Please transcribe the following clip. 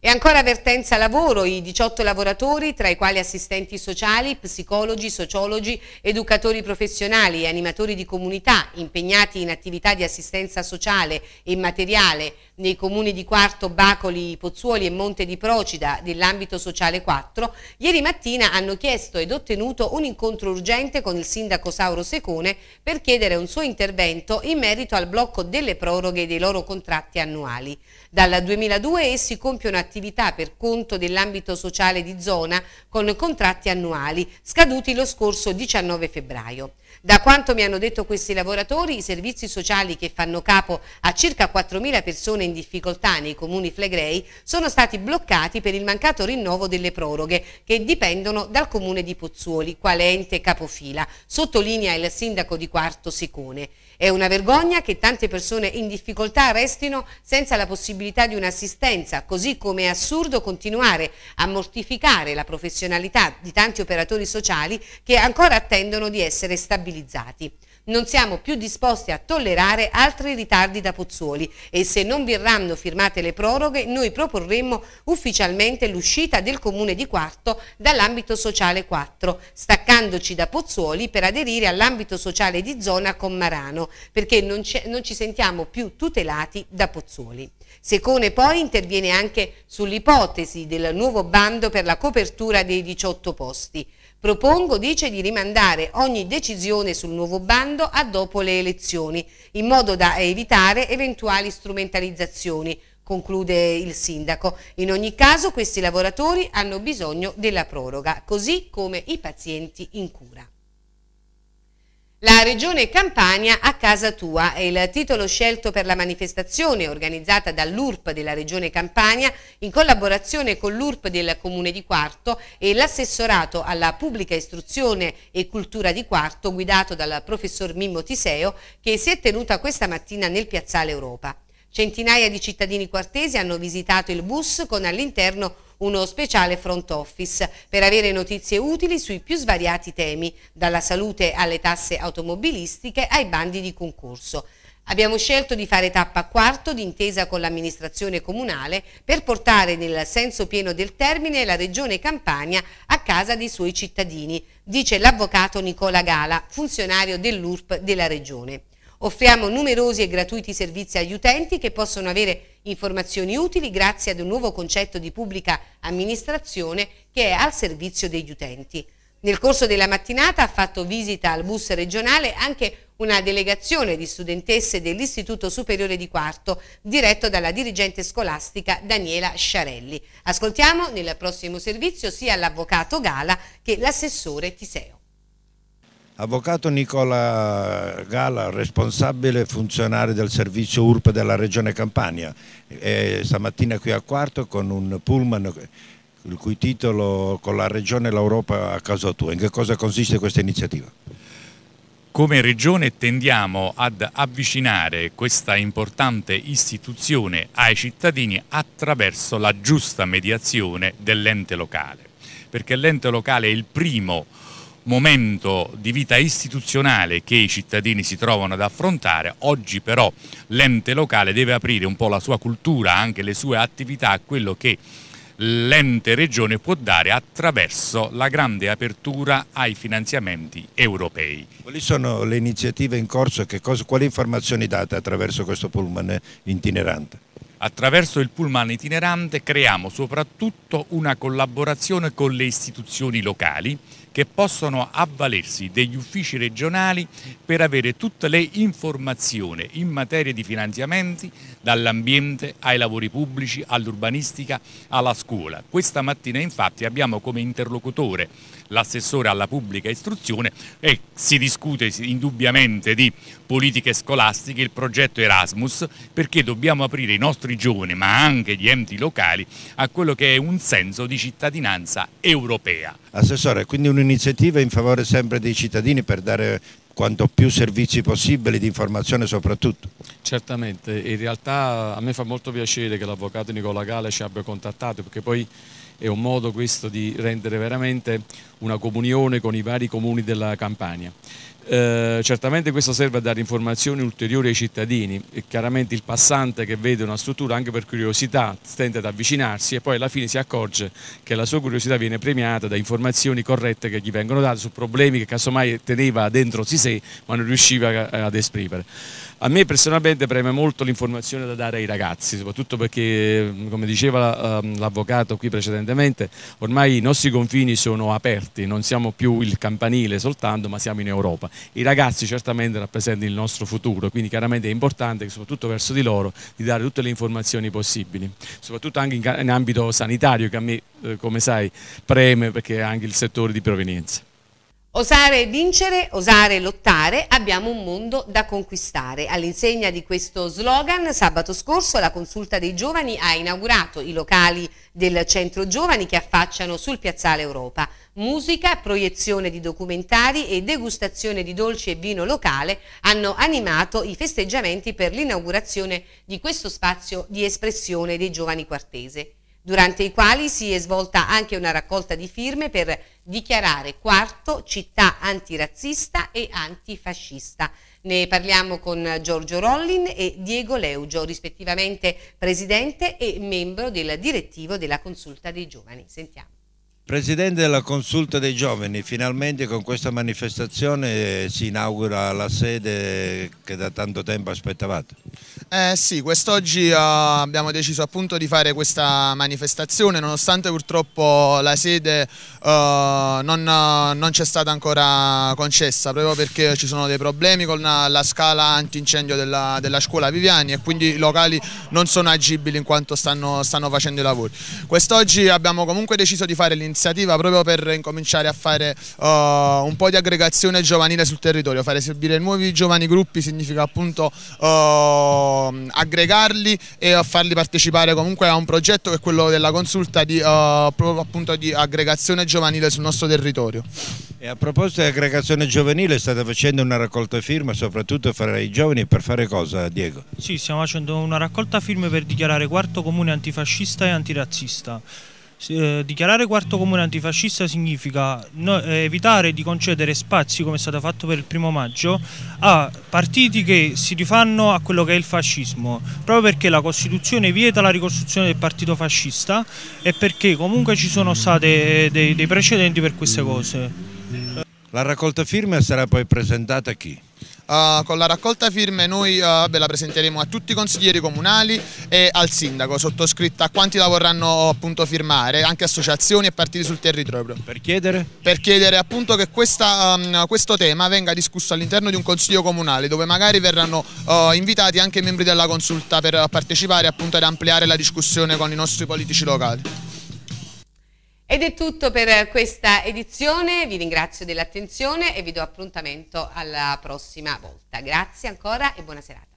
E ancora avvertenza lavoro, i 18 lavoratori, tra i quali assistenti sociali, psicologi, sociologi, educatori professionali e animatori di comunità impegnati in attività di assistenza sociale e materiale nei comuni di Quarto, Bacoli, Pozzuoli e Monte di Procida dell'ambito sociale 4, ieri mattina hanno chiesto ed ottenuto un incontro urgente con il sindaco Sauro Secone per chiedere un suo intervento in merito al blocco delle proroghe dei loro contratti annuali. Dal 2002 essi compiono attività per conto dell'ambito sociale di zona con contratti annuali scaduti lo scorso 19 febbraio. Da quanto mi hanno detto questi lavoratori, i servizi sociali che fanno capo a circa 4.000 persone in difficoltà nei comuni flegrei sono stati bloccati per il mancato rinnovo delle proroghe che dipendono dal comune di Pozzuoli, quale ente capofila, sottolinea il sindaco di Quarto Sicone. È una vergogna che tante persone in difficoltà restino senza la possibilità di un'assistenza, così come è assurdo continuare a mortificare la professionalità di tanti operatori sociali che ancora attendono di essere stabilizzati. Non siamo più disposti a tollerare altri ritardi da Pozzuoli e se non verranno firmate le proroghe noi proporremmo ufficialmente l'uscita del Comune di Quarto dall'ambito sociale 4, staccandoci da Pozzuoli per aderire all'ambito sociale di zona con Marano, perché non, non ci sentiamo più tutelati da Pozzuoli. Secone poi interviene anche sull'ipotesi del nuovo bando per la copertura dei 18 posti. Propongo, dice, di rimandare ogni decisione sul nuovo bando a dopo le elezioni, in modo da evitare eventuali strumentalizzazioni, conclude il sindaco. In ogni caso questi lavoratori hanno bisogno della proroga, così come i pazienti in cura. La Regione Campania a casa tua è il titolo scelto per la manifestazione organizzata dall'URP della Regione Campania in collaborazione con l'URP del Comune di Quarto e l'assessorato alla pubblica istruzione e cultura di Quarto guidato dal professor Mimmo Tiseo che si è tenuta questa mattina nel Piazzale Europa. Centinaia di cittadini quartesi hanno visitato il bus con all'interno uno speciale front office per avere notizie utili sui più svariati temi, dalla salute alle tasse automobilistiche ai bandi di concorso. Abbiamo scelto di fare tappa a quarto d'intesa con l'amministrazione comunale per portare nel senso pieno del termine la regione Campania a casa dei suoi cittadini, dice l'avvocato Nicola Gala, funzionario dell'URP della regione. Offriamo numerosi e gratuiti servizi agli utenti che possono avere informazioni utili grazie ad un nuovo concetto di pubblica amministrazione che è al servizio degli utenti. Nel corso della mattinata ha fatto visita al bus regionale anche una delegazione di studentesse dell'Istituto Superiore di Quarto, diretto dalla dirigente scolastica Daniela Sciarelli. Ascoltiamo nel prossimo servizio sia l'avvocato Gala che l'assessore Tiseo. Avvocato Nicola Gala, responsabile funzionario del servizio URP della Regione Campania, è stamattina qui a Quarto con un pullman il cui titolo con la Regione e l'Europa a casa tua. In che cosa consiste questa iniziativa? Come Regione tendiamo ad avvicinare questa importante istituzione ai cittadini attraverso la giusta mediazione dell'ente locale, perché l'ente locale è il primo momento di vita istituzionale che i cittadini si trovano ad affrontare, oggi però l'ente locale deve aprire un po' la sua cultura, anche le sue attività a quello che l'ente regione può dare attraverso la grande apertura ai finanziamenti europei. Quali sono le iniziative in corso e quali informazioni date attraverso questo pullman itinerante? Attraverso il pullman itinerante creiamo soprattutto una collaborazione con le istituzioni locali che possono avvalersi degli uffici regionali per avere tutte le informazioni in materia di finanziamenti dall'ambiente ai lavori pubblici all'urbanistica alla scuola. Questa mattina infatti abbiamo come interlocutore l'assessore alla pubblica istruzione e si discute indubbiamente di politiche scolastiche, il progetto Erasmus, perché dobbiamo aprire i nostri giovani, ma anche gli enti locali, a quello che è un senso di cittadinanza europea. Assessore, quindi un'iniziativa in favore sempre dei cittadini per dare quanto più servizi possibili di informazione soprattutto. Certamente, in realtà a me fa molto piacere che l'avvocato Nicola Gale ci abbia contattato perché poi è un modo questo di rendere veramente una comunione con i vari comuni della Campania. Eh, certamente questo serve a dare informazioni ulteriori ai cittadini e chiaramente il passante che vede una struttura anche per curiosità tende ad avvicinarsi e poi alla fine si accorge che la sua curiosità viene premiata da informazioni corrette che gli vengono date su problemi che casomai teneva dentro di sé ma non riusciva eh, ad esprimere. A me personalmente preme molto l'informazione da dare ai ragazzi, soprattutto perché, come diceva ehm, l'avvocato qui precedentemente, ormai i nostri confini sono aperti parti, non siamo più il campanile soltanto, ma siamo in Europa. I ragazzi certamente rappresentano il nostro futuro, quindi chiaramente è importante, soprattutto verso di loro, di dare tutte le informazioni possibili, soprattutto anche in, ambito sanitario che a me, eh, come sai, preme perché è anche il settore di provenienza. Osare vincere, osare lottare, abbiamo un mondo da conquistare. All'insegna di questo slogan, sabato scorso la consulta dei giovani ha inaugurato i locali del centro giovani che affacciano sul piazzale Europa. Musica, proiezione di documentari e degustazione di dolci e vino locale hanno animato i festeggiamenti per l'inaugurazione di questo spazio di espressione dei giovani quartese durante i quali si è svolta anche una raccolta di firme per dichiarare quarto città antirazzista e antifascista. Ne parliamo con Giorgio Rollin e Diego Leugio, rispettivamente presidente e membro del direttivo della Consulta dei Giovani. Sentiamo. Presidente della Consulta dei Giovani, finalmente con questa manifestazione eh, si inaugura la sede che da tanto tempo aspettavate. Eh sì, quest'oggi eh, abbiamo deciso appunto di fare questa manifestazione, nonostante purtroppo la sede eh, non, non ci è stata ancora concessa, proprio perché ci sono dei problemi con la scala antincendio della, della scuola Viviani e quindi i locali non sono agibili in quanto stanno, stanno facendo i lavori. Quest'oggi abbiamo comunque deciso di fare l'inizio un'iniziativa proprio per incominciare a fare uh, un po' di aggregazione giovanile sul territorio, fare servire nuovi giovani gruppi significa appunto uh, aggregarli e uh, farli partecipare comunque a un progetto che è quello della consulta di, uh, di aggregazione giovanile sul nostro territorio. E a proposito di aggregazione giovanile state facendo una raccolta firme soprattutto fra i giovani per fare cosa Diego? Sì, stiamo facendo una raccolta firme per dichiarare quarto comune antifascista e antirazzista. Eh, dichiarare quarto comune antifascista significa no, eh, evitare di concedere spazi, come è stato fatto per il primo maggio, a partiti che si rifanno a quello che è il fascismo, proprio perché la Costituzione vieta la ricostruzione del partito fascista e perché comunque ci sono stati eh, dei, dei precedenti per queste cose. La raccolta firme sarà poi presentata a chi? Uh, con la raccolta firme noi uh, vabbè, la presenteremo a tutti i consiglieri comunali e al sindaco, sottoscritta a quanti la vorranno appunto firmare, anche associazioni e partiti sul territorio. Per chiedere? Per chiedere appunto che questa, um, questo tema venga discusso all'interno di un consiglio comunale dove magari verranno uh, invitati anche i membri della consulta per partecipare appunto ad ampliare la discussione con i nostri politici locali. Ed è tutto per questa edizione, vi ringrazio dell'attenzione e vi do appuntamento alla prossima volta. Grazie ancora e buona serata.